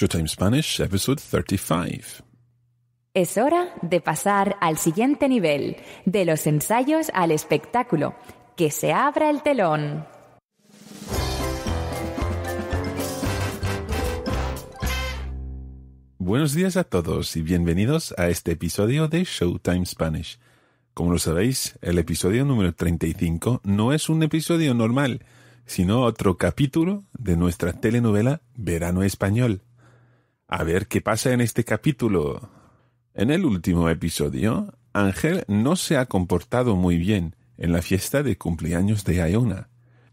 Showtime Spanish, episode 35. Es hora de pasar al siguiente nivel, de los ensayos al espectáculo. Que se abra el telón. Buenos días a todos y bienvenidos a este episodio de Showtime Spanish. Como lo sabéis, el episodio número 35 no es un episodio normal, sino otro capítulo de nuestra telenovela Verano Español a ver qué pasa en este capítulo. En el último episodio, Ángel no se ha comportado muy bien en la fiesta de cumpleaños de Iona.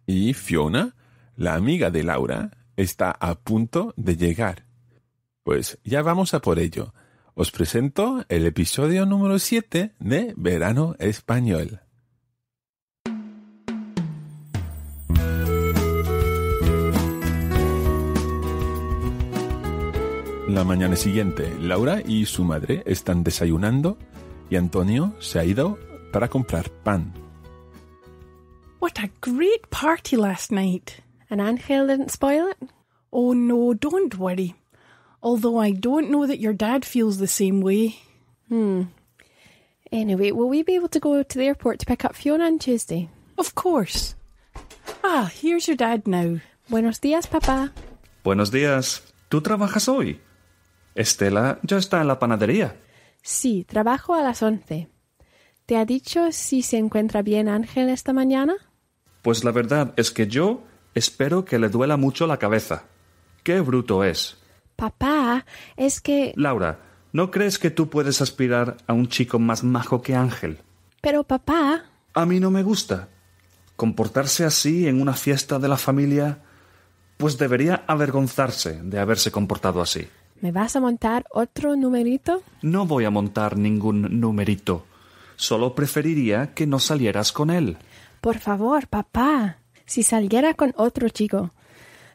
Y Fiona, la amiga de Laura, está a punto de llegar. Pues ya vamos a por ello. Os presento el episodio número siete de Verano Español. la mañana siguiente, Laura y su madre están desayunando y Antonio se ha ido para comprar pan. What a great party last night. And Angel didn't spoil it? Oh no, don't worry. Although I don't know that your dad feels the same way. Hmm. Anyway, will we be able to go to the airport to pick up Fiona on Tuesday? Of course. Ah, here's your dad now. Buenos días, papá. Buenos días. ¿Tú trabajas hoy? Estela ya está en la panadería. Sí, trabajo a las once. ¿Te ha dicho si se encuentra bien Ángel esta mañana? Pues la verdad es que yo espero que le duela mucho la cabeza. ¡Qué bruto es! Papá, es que... Laura, ¿no crees que tú puedes aspirar a un chico más majo que Ángel? Pero papá... A mí no me gusta. Comportarse así en una fiesta de la familia... Pues debería avergonzarse de haberse comportado así. ¿Me vas a montar otro numerito? No voy a montar ningún numerito. Solo preferiría que no salieras con él. Por favor, papá. Si saliera con otro chico,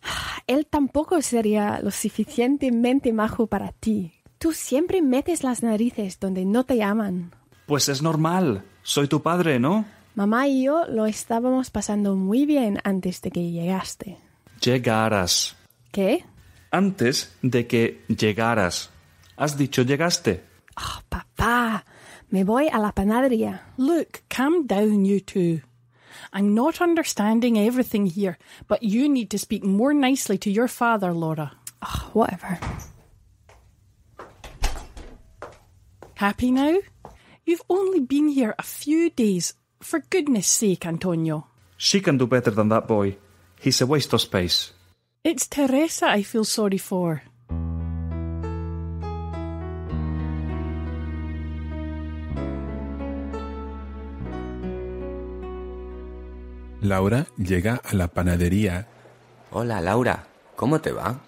ah, él tampoco sería lo suficientemente majo para ti. Tú siempre metes las narices donde no te llaman. Pues es normal. Soy tu padre, ¿no? Mamá y yo lo estábamos pasando muy bien antes de que llegaste. Llegaras. ¿Qué? antes de que llegaras. Has dicho llegaste. Oh, papá, me voy a la panadería. Look, calm down, you two. I'm not understanding everything here, but you need to speak more nicely to your father, Laura. Oh, whatever. Happy now? You've only been here a few days. For goodness sake, Antonio. She can do better than that boy. He's a waste of space. It's Teresa I feel sorry for. Laura llega a la panadería. Hola, Laura. ¿Cómo te va?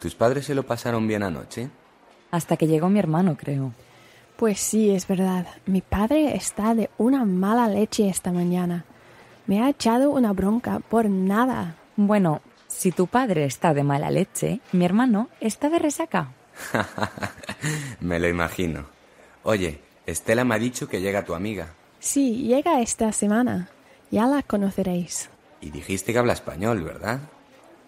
¿Tus padres se lo pasaron bien anoche? Hasta que llegó mi hermano, creo. Pues sí, es verdad. Mi padre está de una mala leche esta mañana. Me ha echado una bronca por nada. Bueno, si tu padre está de mala leche, mi hermano está de resaca. me lo imagino. Oye, Estela me ha dicho que llega tu amiga. Sí, llega esta semana. Ya la conoceréis. Y dijiste que habla español, ¿verdad?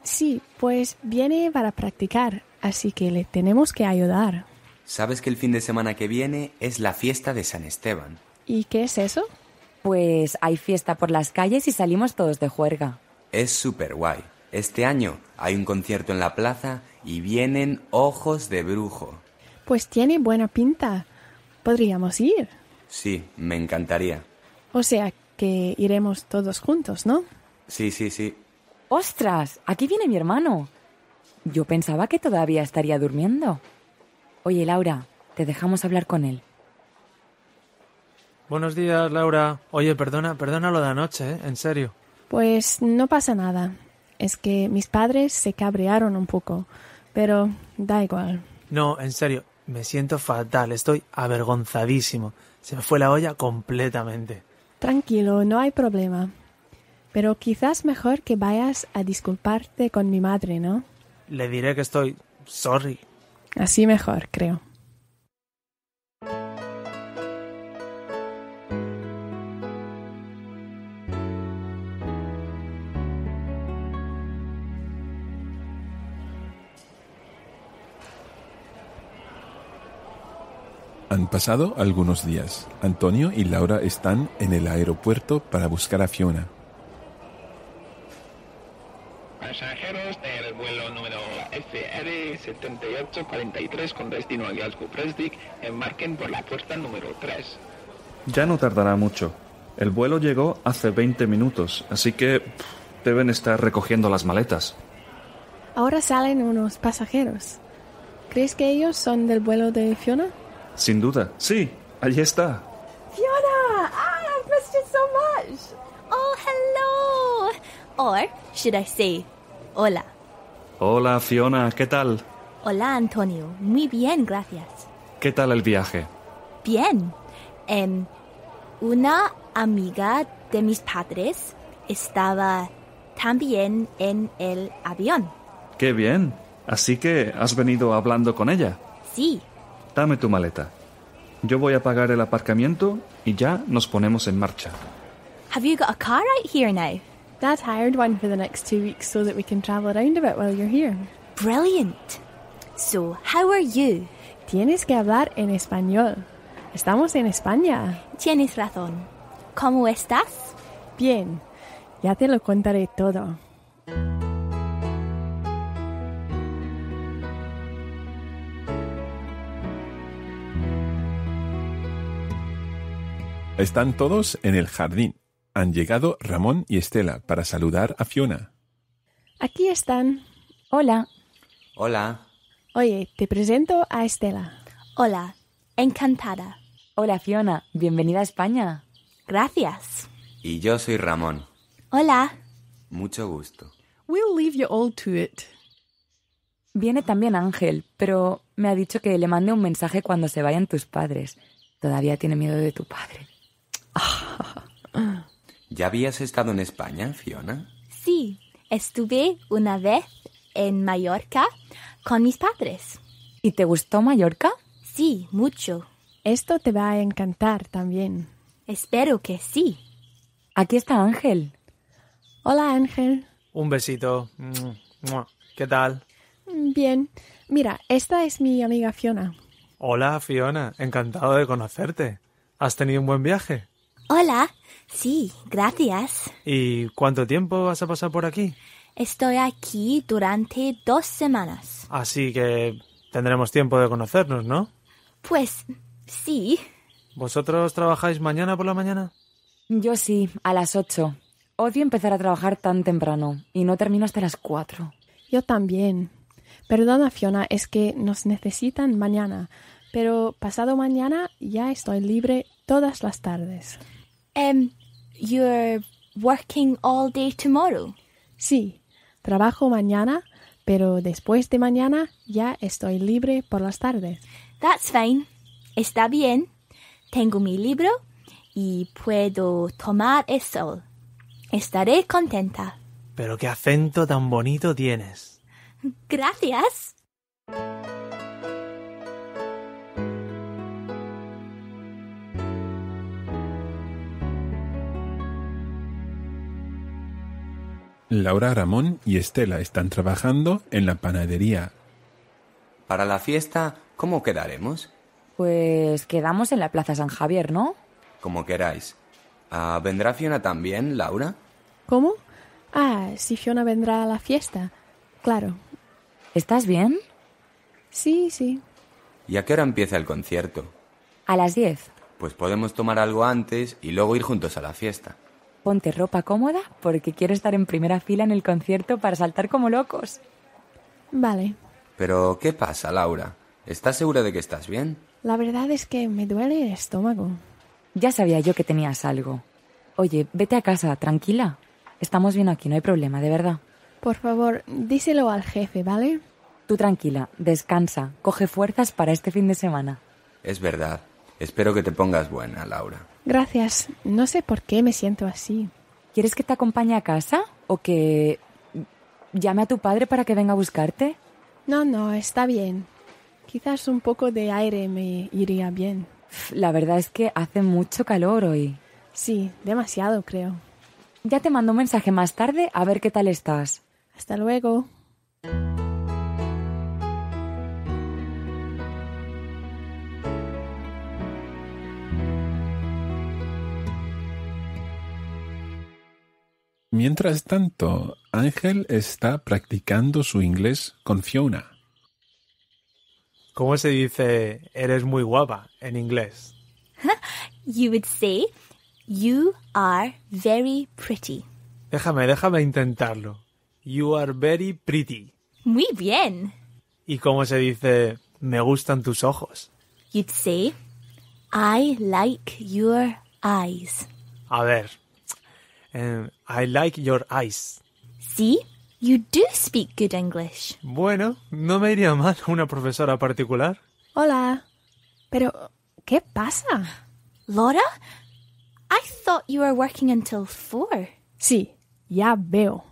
Sí, pues viene para practicar, así que le tenemos que ayudar. Sabes que el fin de semana que viene es la fiesta de San Esteban. ¿Y qué es eso? Pues hay fiesta por las calles y salimos todos de juerga. Es súper guay. Este año hay un concierto en la plaza y vienen ojos de brujo. Pues tiene buena pinta. Podríamos ir. Sí, me encantaría. O sea que iremos todos juntos, ¿no? Sí, sí, sí. ¡Ostras! Aquí viene mi hermano. Yo pensaba que todavía estaría durmiendo. Oye, Laura, te dejamos hablar con él. Buenos días, Laura. Oye, perdona, perdona lo de anoche, ¿eh? en serio. Pues no pasa nada es que mis padres se cabrearon un poco, pero da igual. No, en serio, me siento fatal, estoy avergonzadísimo. Se me fue la olla completamente. Tranquilo, no hay problema. Pero quizás mejor que vayas a disculparte con mi madre, ¿no? Le diré que estoy sorry. Así mejor, creo. Han pasado algunos días. Antonio y Laura están en el aeropuerto para buscar a Fiona. Pasajeros del vuelo número FR7843 con destino a Glasgow Presdick, embarquen por la puerta número 3. Ya no tardará mucho. El vuelo llegó hace 20 minutos, así que deben estar recogiendo las maletas. Ahora salen unos pasajeros. ¿Crees que ellos son del vuelo de Fiona? Sin duda. Sí, allí está. Fiona! Ah, I've missed you so Oh, hello. Or should I say, hola. Hola, Fiona, ¿qué tal? Hola, Antonio. Muy bien, gracias. ¿Qué tal el viaje? Bien. Em, una amiga de mis padres estaba también en el avión. Qué bien. Así que has venido hablando con ella. Sí, Dame tu maleta. Yo voy a pagar el aparcamiento y ya nos ponemos en marcha. Have you got a car out here now? Dad hired one for the next two weeks so that we can travel around a bit while you're here. Brilliant. So, how are you? Tienes que hablar en español. Estamos en España. Tienes razón. ¿Cómo estás? Bien. Ya te lo contaré todo. Están todos en el jardín. Han llegado Ramón y Estela para saludar a Fiona. Aquí están. Hola. Hola. Oye, te presento a Estela. Hola. Encantada. Hola Fiona, bienvenida a España. Gracias. Y yo soy Ramón. Hola. Mucho gusto. We'll leave you all to it. Viene también Ángel, pero me ha dicho que le mande un mensaje cuando se vayan tus padres. Todavía tiene miedo de tu padre. ¿Ya habías estado en España, Fiona? Sí, estuve una vez en Mallorca con mis padres. ¿Y te gustó Mallorca? Sí, mucho. Esto te va a encantar también. Espero que sí. Aquí está Ángel. Hola Ángel. Un besito. ¿Qué tal? Bien. Mira, esta es mi amiga Fiona. Hola Fiona, encantado de conocerte. ¿Has tenido un buen viaje? Hola. Sí, gracias. ¿Y cuánto tiempo vas a pasar por aquí? Estoy aquí durante dos semanas. Así que tendremos tiempo de conocernos, ¿no? Pues sí. ¿Vosotros trabajáis mañana por la mañana? Yo sí, a las ocho. Odio empezar a trabajar tan temprano y no termino hasta las cuatro. Yo también. Perdona, Fiona, es que nos necesitan mañana, pero pasado mañana ya estoy libre todas las tardes. Um, you're working all day tomorrow. Sí, trabajo mañana, pero después de mañana ya estoy libre por las tardes. That's fine. Está bien. Tengo mi libro y puedo tomar el sol. Estaré contenta. Pero qué acento tan bonito tienes. Gracias. Laura Ramón y Estela están trabajando en la panadería. Para la fiesta, ¿cómo quedaremos? Pues quedamos en la Plaza San Javier, ¿no? Como queráis. Ah, ¿Vendrá Fiona también, Laura? ¿Cómo? Ah, si Fiona vendrá a la fiesta. Claro. ¿Estás bien? Sí, sí. ¿Y a qué hora empieza el concierto? A las diez. Pues podemos tomar algo antes y luego ir juntos a la fiesta ponte ropa cómoda porque quiero estar en primera fila en el concierto para saltar como locos. Vale. Pero, ¿qué pasa, Laura? ¿Estás segura de que estás bien? La verdad es que me duele el estómago. Ya sabía yo que tenías algo. Oye, vete a casa, tranquila. Estamos bien aquí, no hay problema, de verdad. Por favor, díselo al jefe, ¿vale? Tú tranquila, descansa, coge fuerzas para este fin de semana. Es verdad. Espero que te pongas buena, Laura. Gracias. No sé por qué me siento así. ¿Quieres que te acompañe a casa? ¿O que llame a tu padre para que venga a buscarte? No, no, está bien. Quizás un poco de aire me iría bien. La verdad es que hace mucho calor hoy. Sí, demasiado creo. Ya te mando un mensaje más tarde a ver qué tal estás. Hasta luego. Mientras tanto, Ángel está practicando su inglés con Fiona. ¿Cómo se dice eres muy guapa en inglés? You would say you are very pretty. Déjame, déjame intentarlo. You are very pretty. Muy bien. ¿Y cómo se dice me gustan tus ojos? You'd say I like your eyes. A ver, I like your eyes. See, you do speak good English. Bueno, no me iría mal una profesora particular. Hola. Pero, ¿qué pasa? Laura, I thought you were working until four. Sí, ya veo.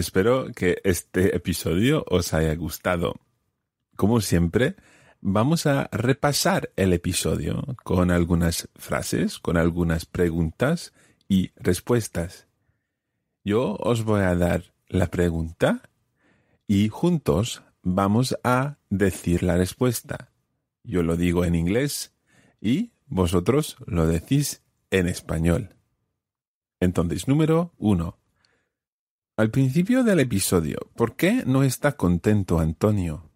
espero que este episodio os haya gustado. Como siempre, vamos a repasar el episodio con algunas frases, con algunas preguntas y respuestas. Yo os voy a dar la pregunta y juntos vamos a decir la respuesta. Yo lo digo en inglés y vosotros lo decís en español. Entonces, número uno. al principio del episodio, ¿por qué no está contento Antonio?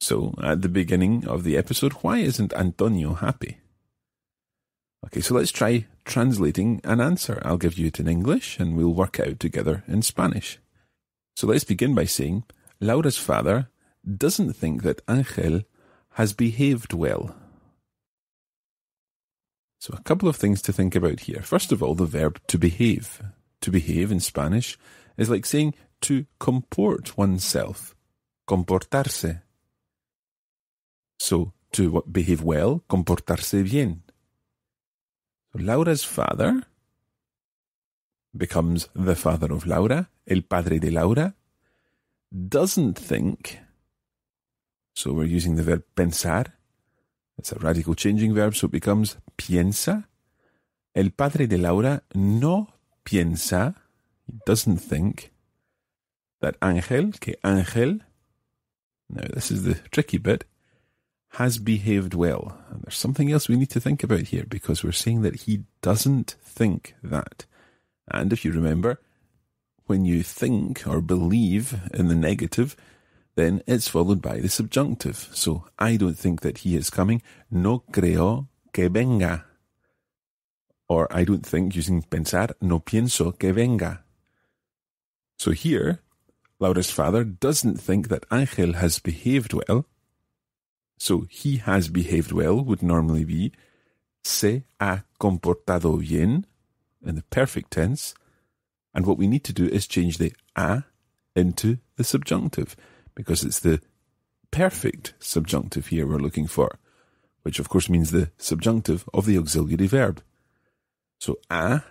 So, at the beginning of the episode, why isn't Antonio happy? Okay, so let's try translating an answer. I'll give you it in English and we'll work out together in Spanish. So let's begin by saying Laura's father doesn't think that Angel has behaved well so, a couple of things to think about here. First of all, the verb to behave. To behave in Spanish is like saying to comport oneself, comportarse. So, to behave well, comportarse bien. So, Laura's father becomes the father of Laura, el padre de Laura, doesn't think. So, we're using the verb pensar it's a radical changing verb, so it becomes piensa. El padre de Laura no piensa, he doesn't think, that Angel, que Angel, now this is the tricky bit, has behaved well. And there's something else we need to think about here because we're saying that he doesn't think that. And if you remember, when you think or believe in the negative, then it's followed by the subjunctive. So I don't think that he is coming. No creo que venga. Or I don't think using pensar, no pienso que venga. So here, Laura's father doesn't think that Angel has behaved well. So he has behaved well would normally be se ha comportado bien in the perfect tense. And what we need to do is change the a into the subjunctive because it's the perfect subjunctive here we're looking for, which of course means the subjunctive of the auxiliary verb. So a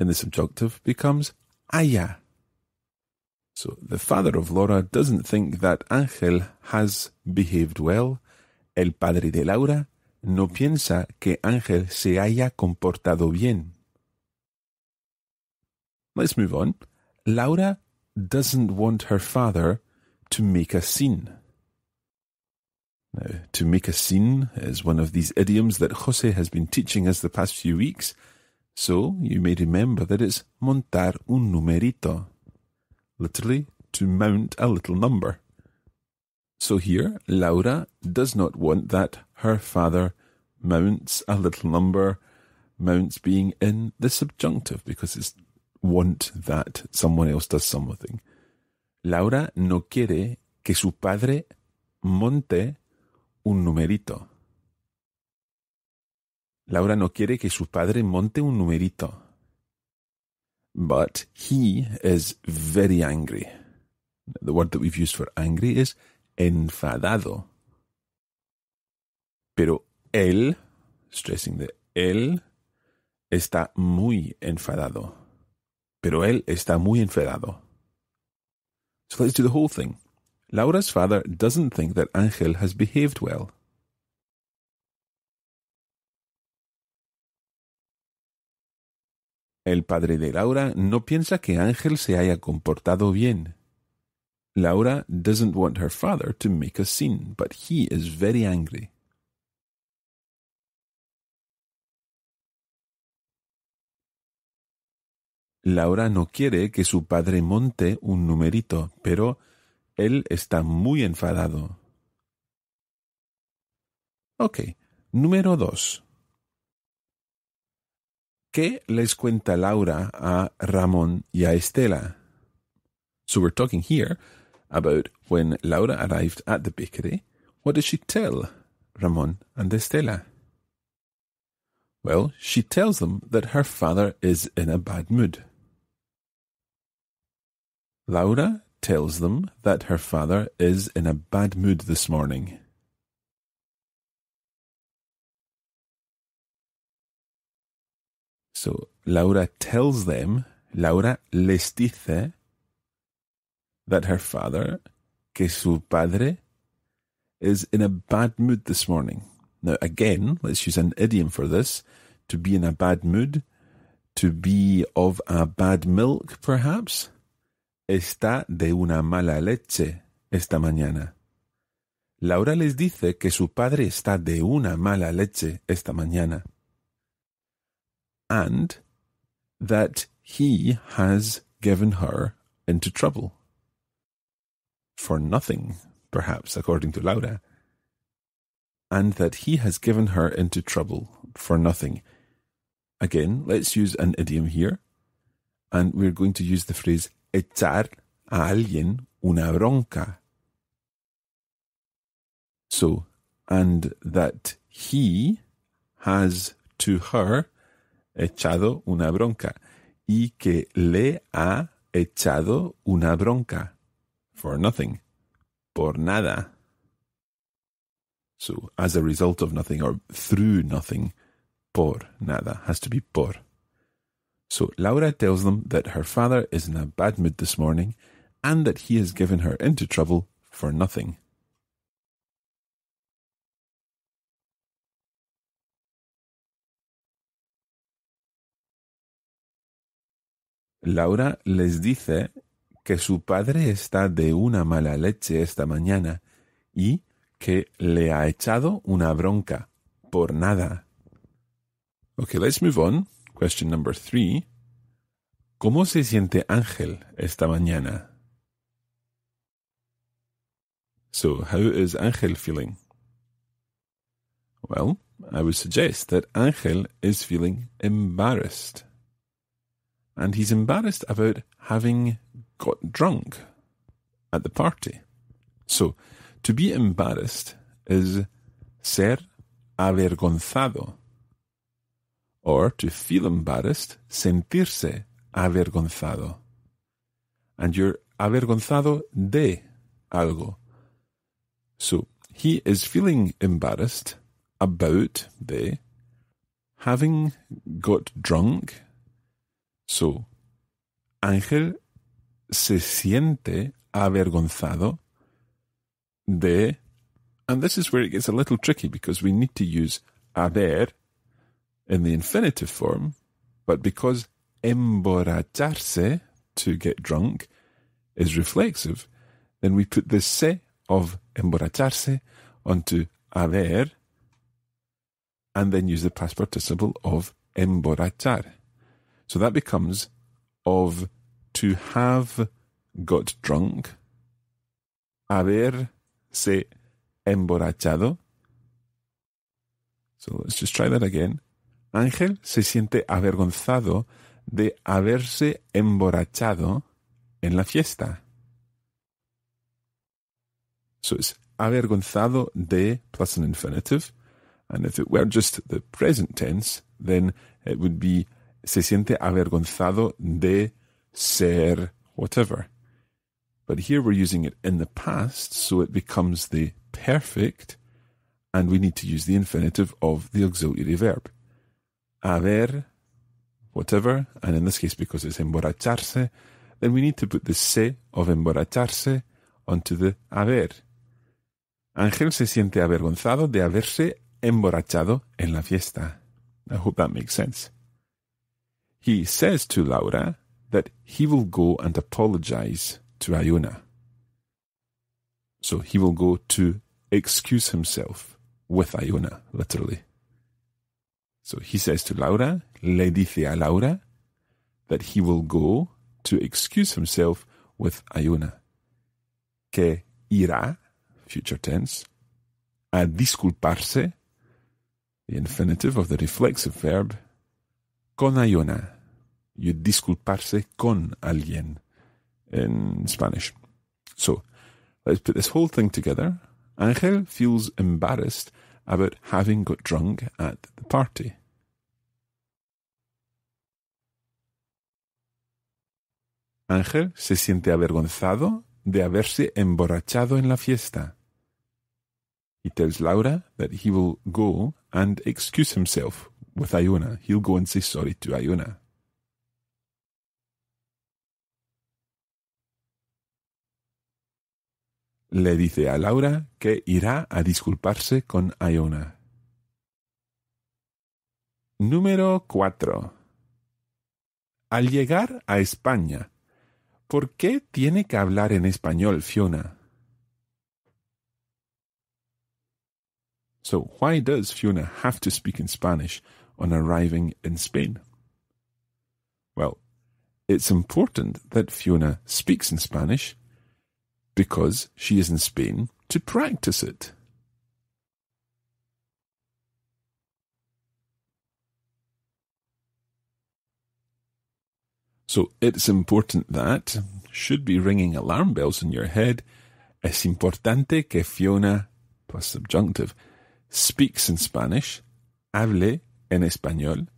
in the subjunctive becomes aya. So the father of Laura doesn't think that Angel has behaved well. El padre de Laura no piensa que Angel se haya comportado bien. Let's move on. Laura doesn't want her father to make a scene. Now, to make a scene is one of these idioms that Jose has been teaching us the past few weeks, so you may remember that it's montar un numerito, literally to mount a little number. So here, Laura does not want that her father mounts a little number, mounts being in the subjunctive because it's want that someone else does something. Laura no quiere que su padre monte un numerito. Laura no quiere que su padre monte un numerito. But he is very angry. The word that we've used for angry is enfadado. Pero él, stressing the él, está muy enfadado. Pero él está muy enfadado. So let's do the whole thing. Laura's father doesn't think that Angel has behaved well. El padre de Laura no piensa que Ángel se haya comportado bien. Laura doesn't want her father to make a scene, but he is very angry. Laura no quiere que su padre monte un numerito, pero él está muy enfadado. Ok, número 2. ¿Qué les cuenta Laura a Ramón y a Estela? So we're talking here about when Laura arrived at the bakery. What does she tell Ramón and Estela? Well, she tells them that her father is in a bad mood. Laura tells them that her father is in a bad mood this morning. So Laura tells them, Laura les dice that her father, que su padre, is in a bad mood this morning. Now, again, let's use an idiom for this. To be in a bad mood, to be of a bad milk, perhaps está de una mala leche esta mañana. Laura les dice que su padre está de una mala leche esta mañana. And that he has given her into trouble. For nothing, perhaps, according to Laura. And that he has given her into trouble for nothing. Again, let's use an idiom here. And we're going to use the phrase echar a alguien una bronca. So, and that he has to her echado una bronca. Y que le ha echado una bronca. For nothing. Por nada. So, as a result of nothing or through nothing. Por nada. Has to be por. So Laura tells them that her father is in a bad mood this morning and that he has given her into trouble for nothing. Laura les dice que su padre está de una mala leche esta mañana y que le ha echado una bronca por nada. Okay, let's move on. Question number three. ¿Cómo se siente Ángel esta mañana? So, how is Ángel feeling? Well, I would suggest that Ángel is feeling embarrassed. And he's embarrassed about having got drunk at the party. So, to be embarrassed is ser avergonzado or to feel embarrassed, sentirse avergonzado. And you're avergonzado de algo. So he is feeling embarrassed about the having got drunk. So Ángel se siente avergonzado de, and this is where it gets a little tricky because we need to use haber in the infinitive form, but because emborracharse, to get drunk, is reflexive, then we put the se of emborracharse onto haber and then use the past participle of emborrachar. So that becomes of to have got drunk, haber se emborrachado. So let's just try that again. Ángel se siente avergonzado de haberse emborrachado en la fiesta. So it's avergonzado de plus an infinitive. And if it were just the present tense, then it would be se siente avergonzado de ser whatever. But here we're using it in the past, so it becomes the perfect, and we need to use the infinitive of the auxiliary verb haber, whatever, and in this case, because it's emborracharse, then we need to put the se of emborracharse onto the haber. Ángel se siente avergonzado de haberse emborrachado en la fiesta. I hope that makes sense. He says to Laura that he will go and apologize to Iona. So he will go to excuse himself with Iona, literally. So he says to Laura, le dice a Laura, that he will go to excuse himself with Ayuna. Que irá, future tense, a disculparse, the infinitive of the reflexive verb, con Ayuna, You disculparse con alguien in Spanish. So let's put this whole thing together. Angel feels embarrassed about having got drunk at the party. Ángel se siente avergonzado de haberse emborrachado en la fiesta. He tells Laura that he will go and excuse himself with Iona. He'll go and say sorry to Iona. le dice a Laura que irá a disculparse con Iona. Número 4. Al llegar a España, ¿por qué tiene que hablar en español Fiona? So, why does Fiona have to speak in Spanish on arriving in Spain? Well, it's important that Fiona speaks in Spanish because she is in Spain to practice it. So it's important that should be ringing alarm bells in your head. Es importante que Fiona, plus subjunctive, speaks in Spanish, hable en español.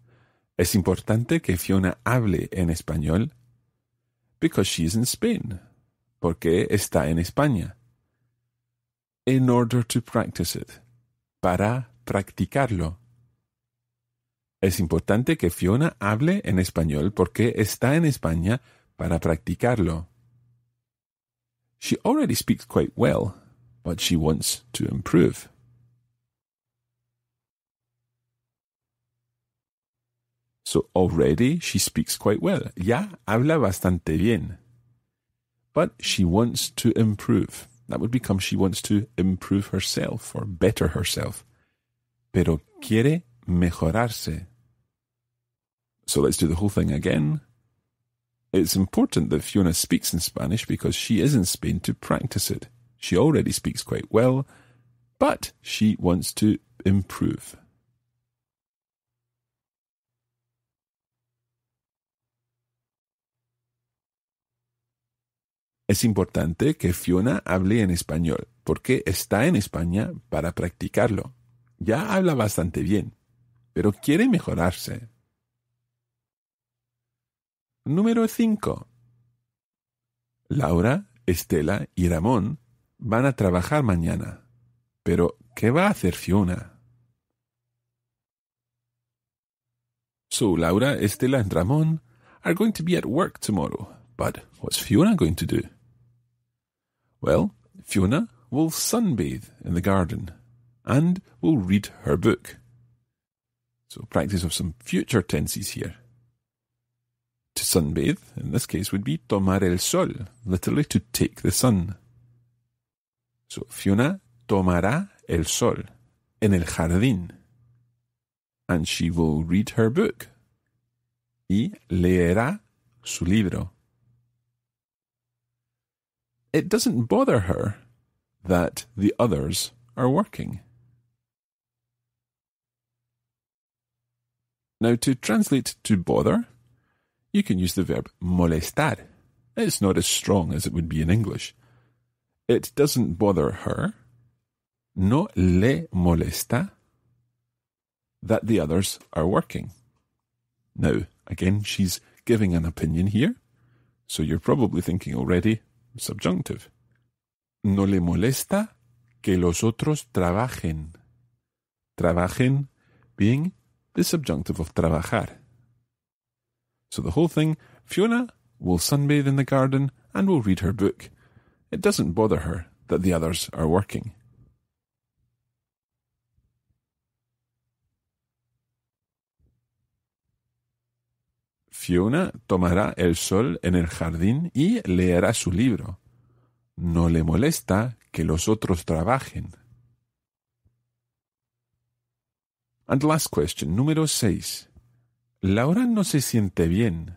Es importante que Fiona hable en español because she is in Spain. porque está en España. In order to practice it. Para practicarlo. Es importante que Fiona hable en español porque está en España para practicarlo. She already speaks quite well, but she wants to improve. So already she speaks quite well. Ya habla bastante bien. but she wants to improve. That would become she wants to improve herself or better herself. Pero quiere mejorarse. So let's do the whole thing again. It's important that Fiona speaks in Spanish because she is in Spain to practice it. She already speaks quite well, but she wants to improve. Es importante que Fiona hable en español, porque está en España para practicarlo. Ya habla bastante bien, pero quiere mejorarse. Número 5. Laura, Estela y Ramón van a trabajar mañana. Pero, ¿qué va a hacer Fiona? So, Laura, Estela and Ramón are going to be at work tomorrow. But what's Fiona going to do? Well, Fiona will sunbathe in the garden and will read her book. So, practice of some future tenses here. To sunbathe, in this case, would be tomar el sol, literally to take the sun. So, Fiona tomará el sol en el jardín. And she will read her book. Y leerá su libro it doesn't bother her that the others are working. Now, to translate to bother, you can use the verb molestar. It's not as strong as it would be in English. It doesn't bother her, no le molesta, that the others are working. Now, again, she's giving an opinion here, so you're probably thinking already subjunctive. No le molesta que los otros trabajen. Trabajen being the subjunctive of trabajar. So the whole thing, Fiona will sunbathe in the garden and will read her book. It doesn't bother her that the others are working. Fiona tomará el sol en el jardín y leerá su libro. No le molesta que los otros trabajen. And last question, número 6. Laura no se siente bien.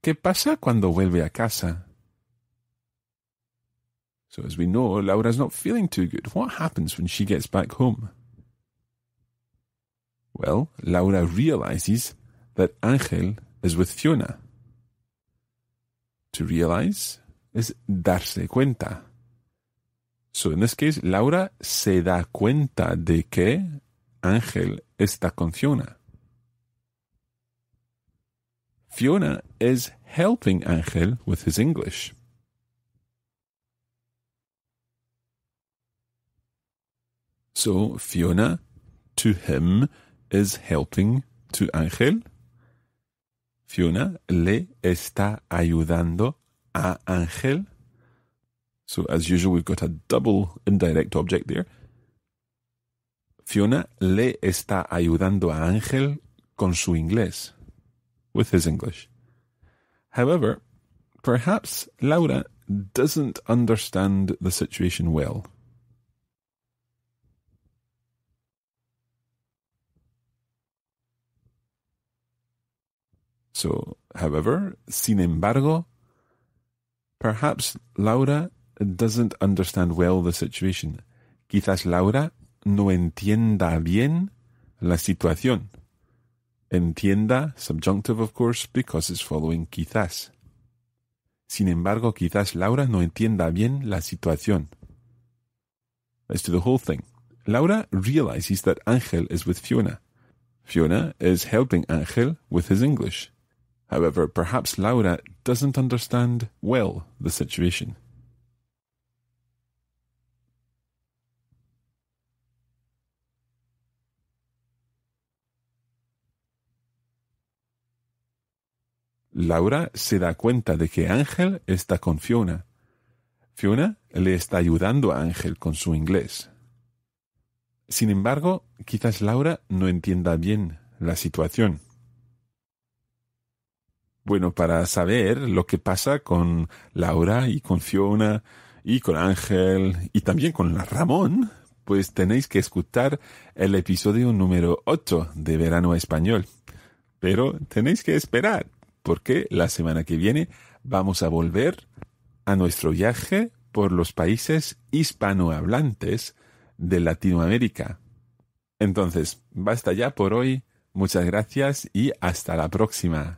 ¿Qué pasa cuando vuelve a casa? So, as we know, Laura's not feeling too good. What happens when she gets back home? Well, Laura realizes that Ángel is with Fiona. To realize is darse cuenta. So in this case, Laura se da cuenta de que Ángel está con Fiona. Fiona is helping Ángel with his English. So Fiona to him is helping to Ángel. Fiona le está ayudando a Ángel. So as usual, we've got a double indirect object there. Fiona le está ayudando a Ángel con su inglés, with his English. However, perhaps Laura doesn't understand the situation well. So, however, sin embargo, perhaps Laura doesn't understand well the situation. Quizás Laura no entienda bien la situación. Entienda, subjunctive of course, because it's following quizás. Sin embargo, quizás Laura no entienda bien la situación. Let's do the whole thing. Laura realizes that Angel is with Fiona. Fiona is helping Angel with his English. However, perhaps Laura doesn't understand well the situation. Laura se da cuenta de que Ángel está con Fiona. Fiona le está ayudando a Ángel con su inglés. Sin embargo, quizás Laura no entienda bien la situación. Bueno, para saber lo que pasa con Laura y con Fiona y con Ángel y también con Ramón, pues tenéis que escuchar el episodio número 8 de Verano Español. Pero tenéis que esperar, porque la semana que viene vamos a volver a nuestro viaje por los países hispanohablantes de Latinoamérica. Entonces, basta ya por hoy. Muchas gracias y hasta la próxima.